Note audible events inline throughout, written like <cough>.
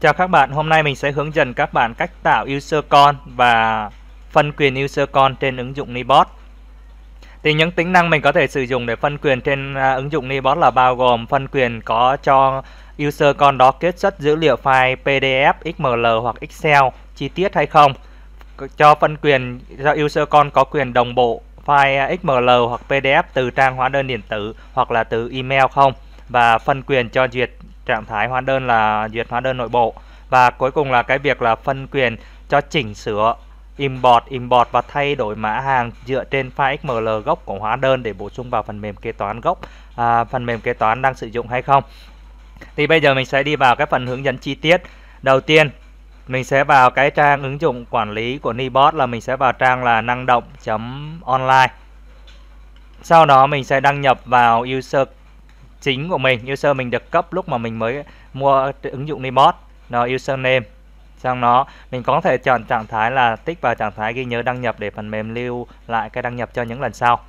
Chào các bạn, hôm nay mình sẽ hướng dẫn các bạn cách tạo user con và phân quyền user con trên ứng dụng Nibot. Thì những tính năng mình có thể sử dụng để phân quyền trên à, ứng dụng Nibot là bao gồm phân quyền có cho user con đó kết xuất dữ liệu file PDF, XML hoặc Excel chi tiết hay không. Cho phân quyền cho user con có quyền đồng bộ file XML hoặc PDF từ trang hóa đơn điện tử hoặc là từ email không và phân quyền cho duyệt trạng thái hóa đơn là duyệt hóa đơn nội bộ và cuối cùng là cái việc là phân quyền cho chỉnh sửa import import và thay đổi mã hàng dựa trên file xml gốc của hóa đơn để bổ sung vào phần mềm kế toán gốc à, phần mềm kế toán đang sử dụng hay không thì bây giờ mình sẽ đi vào cái phần hướng dẫn chi tiết đầu tiên mình sẽ vào cái trang ứng dụng quản lý của Nibot là mình sẽ vào trang là năng động.online. Sau đó mình sẽ đăng nhập vào user chính của mình user mình được cấp lúc mà mình mới mua ứng dụng Nimod nó username xong nó mình có thể chọn trạng thái là tích vào trạng thái ghi nhớ đăng nhập để phần mềm lưu lại cái đăng nhập cho những lần sau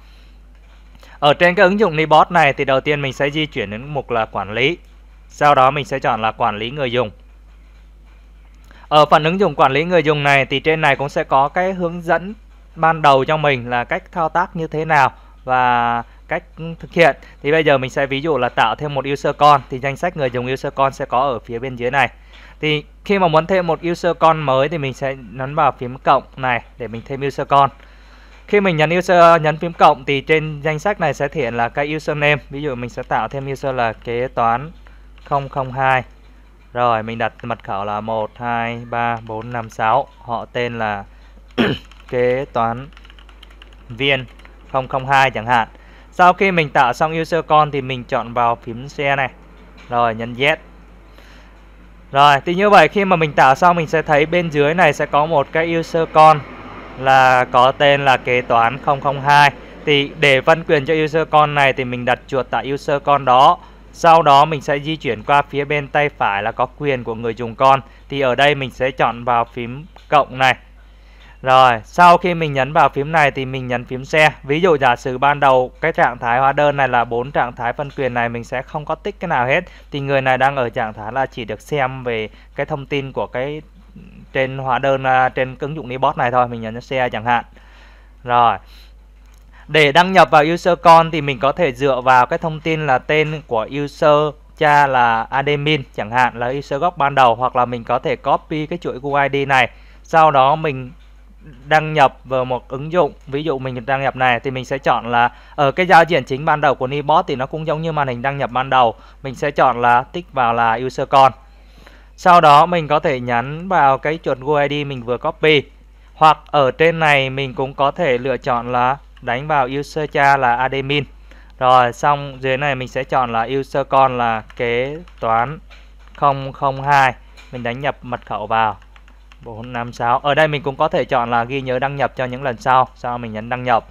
ở trên cái ứng dụng Nibot này thì đầu tiên mình sẽ di chuyển đến mục là quản lý sau đó mình sẽ chọn là quản lý người dùng ở phần ứng dụng quản lý người dùng này thì trên này cũng sẽ có cái hướng dẫn ban đầu cho mình là cách thao tác như thế nào và cách thực hiện thì bây giờ mình sẽ ví dụ là tạo thêm một user con thì danh sách người dùng user con sẽ có ở phía bên dưới này thì khi mà muốn thêm một user con mới thì mình sẽ nhấn vào phím cộng này để mình thêm user con khi mình nhấn user nhấn phím cộng thì trên danh sách này sẽ hiện là cái username ví dụ mình sẽ tạo thêm user là kế toán 002 rồi mình đặt mật khẩu là 1 2 3 4 5 6 họ tên là <coughs> kế toán viên 002 chẳng hạn sau khi mình tạo xong user con thì mình chọn vào phím xe này rồi nhấn yes rồi thì như vậy khi mà mình tạo xong mình sẽ thấy bên dưới này sẽ có một cái user con là có tên là kế toán 002 thì để phân quyền cho user con này thì mình đặt chuột tại user con đó sau đó mình sẽ di chuyển qua phía bên tay phải là có quyền của người dùng con thì ở đây mình sẽ chọn vào phím cộng này rồi, sau khi mình nhấn vào phím này thì mình nhấn phím xe. Ví dụ giả sử ban đầu cái trạng thái hóa đơn này là bốn trạng thái phân quyền này mình sẽ không có tích cái nào hết. Thì người này đang ở trạng thái là chỉ được xem về cái thông tin của cái trên hóa đơn à, trên ứng dụng Nibot này thôi, mình nhấn xe chẳng hạn. Rồi. Để đăng nhập vào user con thì mình có thể dựa vào cái thông tin là tên của user cha là admin chẳng hạn là user gốc ban đầu hoặc là mình có thể copy cái chuỗi UID này. Sau đó mình đăng nhập vào một ứng dụng ví dụ mình đăng nhập này thì mình sẽ chọn là ở ờ, cái giao diện chính ban đầu của Nibot thì nó cũng giống như màn hình đăng nhập ban đầu mình sẽ chọn là tích vào là user con sau đó mình có thể nhắn vào cái chuột Google ID mình vừa copy hoặc ở trên này mình cũng có thể lựa chọn là đánh vào user cha là admin rồi xong dưới này mình sẽ chọn là user con là kế toán 002 mình đánh nhập mật khẩu vào 4, 5, 6. Ở đây mình cũng có thể chọn là ghi nhớ đăng nhập cho những lần sau. Sau mình nhấn đăng nhập.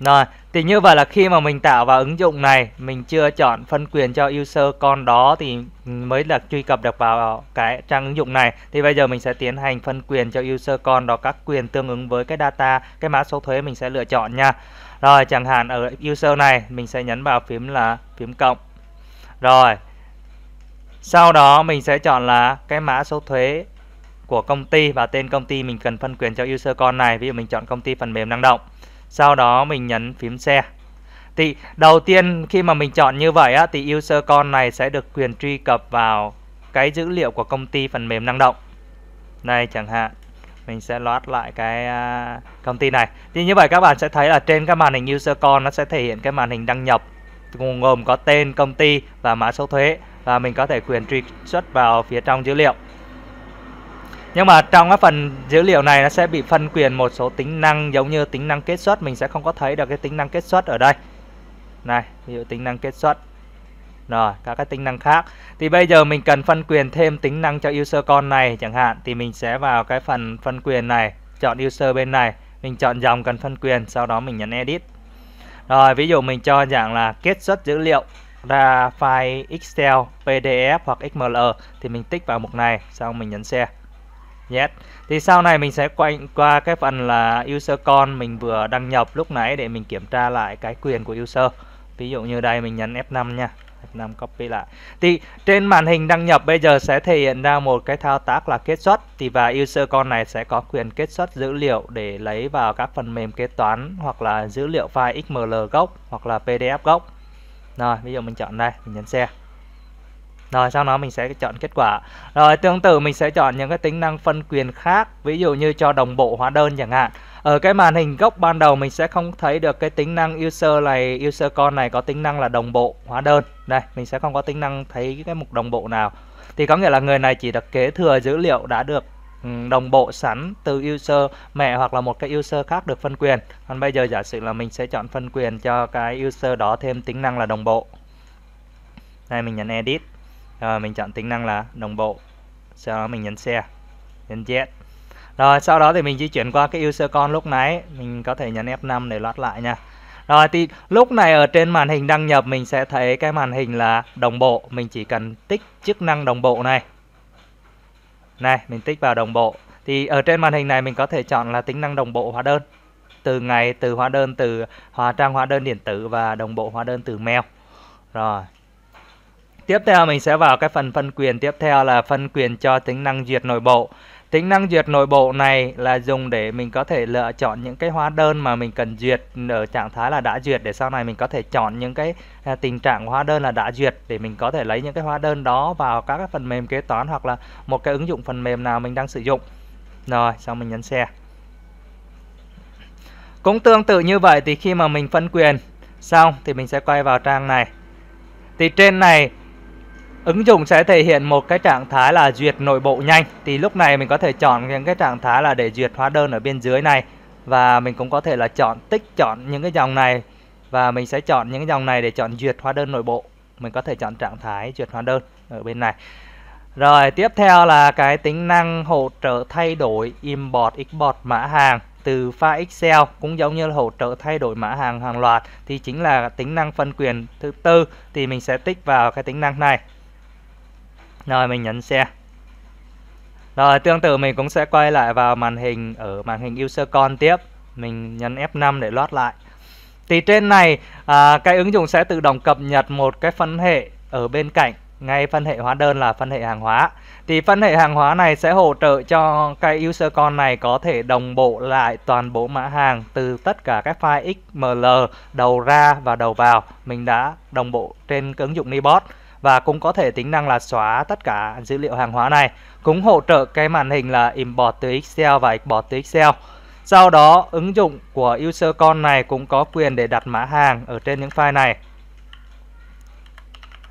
Rồi, thì như vậy là khi mà mình tạo vào ứng dụng này, mình chưa chọn phân quyền cho user con đó thì mới là truy cập được vào cái trang ứng dụng này. Thì bây giờ mình sẽ tiến hành phân quyền cho user con đó các quyền tương ứng với cái data, cái mã số thuế mình sẽ lựa chọn nha. Rồi, chẳng hạn ở user này, mình sẽ nhấn vào phím là phím cộng. Rồi, sau đó mình sẽ chọn là cái mã số thuế của công ty và tên công ty mình cần phân quyền cho user con này. Ví dụ mình chọn công ty phần mềm năng động. Sau đó mình nhấn phím xe Thì đầu tiên khi mà mình chọn như vậy á, thì user con này sẽ được quyền truy cập vào cái dữ liệu của công ty phần mềm năng động. này chẳng hạn mình sẽ loát lại cái à, công ty này. Thì như vậy các bạn sẽ thấy là trên cái màn hình user con nó sẽ thể hiện cái màn hình đăng nhập gồm có tên công ty và mã số thuế và mình có thể quyền truy xuất vào phía trong dữ liệu nhưng mà trong cái phần dữ liệu này nó sẽ bị phân quyền một số tính năng giống như tính năng kết xuất mình sẽ không có thấy được cái tính năng kết xuất ở đây này ví dụ tính năng kết xuất rồi các cái tính năng khác thì bây giờ mình cần phân quyền thêm tính năng cho user con này chẳng hạn thì mình sẽ vào cái phần phân quyền này chọn user bên này mình chọn dòng cần phân quyền sau đó mình nhấn edit rồi ví dụ mình cho dạng là kết xuất dữ liệu ra file Excel, PDF hoặc XML thì mình tích vào mục này xong mình nhấn share. Yes. Thì sau này mình sẽ quay qua cái phần là user con mình vừa đăng nhập lúc nãy để mình kiểm tra lại cái quyền của user. Ví dụ như đây mình nhấn F5 nha. F5 copy lại. Thì trên màn hình đăng nhập bây giờ sẽ thể hiện ra một cái thao tác là kết xuất thì và user con này sẽ có quyền kết xuất dữ liệu để lấy vào các phần mềm kế toán hoặc là dữ liệu file XML gốc hoặc là PDF gốc rồi ví dụ mình chọn đây mình nhấn xe rồi sau đó mình sẽ chọn kết quả rồi tương tự mình sẽ chọn những cái tính năng phân quyền khác ví dụ như cho đồng bộ hóa đơn chẳng hạn ở cái màn hình gốc ban đầu mình sẽ không thấy được cái tính năng user này user con này có tính năng là đồng bộ hóa đơn đây mình sẽ không có tính năng thấy cái mục đồng bộ nào thì có nghĩa là người này chỉ được kế thừa dữ liệu đã được đồng bộ sẵn từ user mẹ hoặc là một cái user khác được phân quyền còn bây giờ giả sử là mình sẽ chọn phân quyền cho cái user đó thêm tính năng là đồng bộ đây mình nhấn edit rồi mình chọn tính năng là đồng bộ sau đó mình nhấn share nhấn yes rồi sau đó thì mình di chuyển qua cái user con lúc nãy mình có thể nhấn F5 để loát lại nha rồi thì lúc này ở trên màn hình đăng nhập mình sẽ thấy cái màn hình là đồng bộ mình chỉ cần tích chức năng đồng bộ này này, mình tích vào đồng bộ. Thì ở trên màn hình này mình có thể chọn là tính năng đồng bộ hóa đơn. Từ ngày, từ hóa đơn, từ hóa trang hóa đơn điện tử và đồng bộ hóa đơn từ mail. Rồi. Tiếp theo mình sẽ vào cái phần phân quyền. Tiếp theo là phân quyền cho tính năng duyệt nội bộ tính năng duyệt nội bộ này là dùng để mình có thể lựa chọn những cái hóa đơn mà mình cần duyệt ở trạng thái là đã duyệt để sau này mình có thể chọn những cái à, tình trạng hóa đơn là đã duyệt để mình có thể lấy những cái hóa đơn đó vào các cái phần mềm kế toán hoặc là một cái ứng dụng phần mềm nào mình đang sử dụng rồi xong mình nhấn xe cũng tương tự như vậy thì khi mà mình phân quyền xong thì mình sẽ quay vào trang này thì trên này Ứng dụng sẽ thể hiện một cái trạng thái là duyệt nội bộ nhanh Thì lúc này mình có thể chọn những cái trạng thái là để duyệt hóa đơn ở bên dưới này Và mình cũng có thể là chọn tích chọn những cái dòng này Và mình sẽ chọn những cái dòng này để chọn duyệt hóa đơn nội bộ Mình có thể chọn trạng thái duyệt hóa đơn ở bên này Rồi tiếp theo là cái tính năng hỗ trợ thay đổi import export mã hàng từ file Excel cũng giống như là hỗ trợ thay đổi mã hàng hàng loạt thì chính là tính năng phân quyền thứ tư thì mình sẽ tích vào cái tính năng này rồi mình nhấn xe rồi tương tự mình cũng sẽ quay lại vào màn hình ở màn hình user con tiếp mình nhấn F5 để loát lại thì trên này à, cái ứng dụng sẽ tự động cập nhật một cái phân hệ ở bên cạnh ngay phân hệ hóa đơn là phân hệ hàng hóa thì phân hệ hàng hóa này sẽ hỗ trợ cho cái user con này có thể đồng bộ lại toàn bộ mã hàng từ tất cả các file XML đầu ra và đầu vào mình đã đồng bộ trên ứng dụng Nibot và cũng có thể tính năng là xóa tất cả dữ liệu hàng hóa này cũng hỗ trợ cái màn hình là import từ Excel và export từ Excel sau đó ứng dụng của user con này cũng có quyền để đặt mã hàng ở trên những file này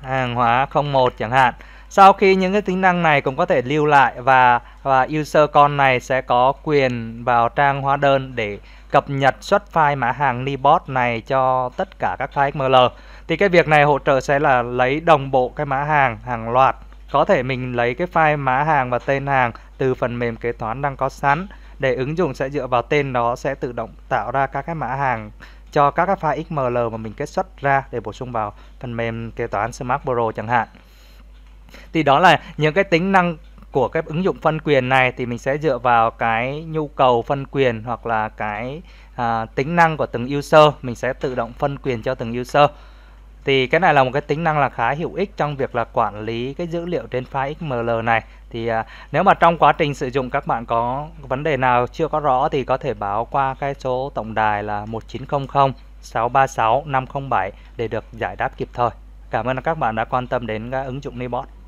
hàng hóa 01 chẳng hạn sau khi những cái tính năng này cũng có thể lưu lại và và user con này sẽ có quyền vào trang hóa đơn để cập nhật xuất file mã hàng Nibot này cho tất cả các file XML. Thì cái việc này hỗ trợ sẽ là lấy đồng bộ cái mã hàng hàng loạt. Có thể mình lấy cái file mã hàng và tên hàng từ phần mềm kế toán đang có sẵn để ứng dụng sẽ dựa vào tên đó sẽ tự động tạo ra các cái mã hàng cho các cái file XML mà mình kết xuất ra để bổ sung vào phần mềm kế toán Smart Pro chẳng hạn. Thì đó là những cái tính năng của cái ứng dụng phân quyền này thì mình sẽ dựa vào cái nhu cầu phân quyền hoặc là cái à, tính năng của từng user mình sẽ tự động phân quyền cho từng user thì cái này là một cái tính năng là khá hữu ích trong việc là quản lý cái dữ liệu trên file XML này thì à, nếu mà trong quá trình sử dụng các bạn có vấn đề nào chưa có rõ thì có thể báo qua cái số tổng đài là 1900 636 507 để được giải đáp kịp thời. Cảm ơn các bạn đã quan tâm đến ứng dụng Nibot.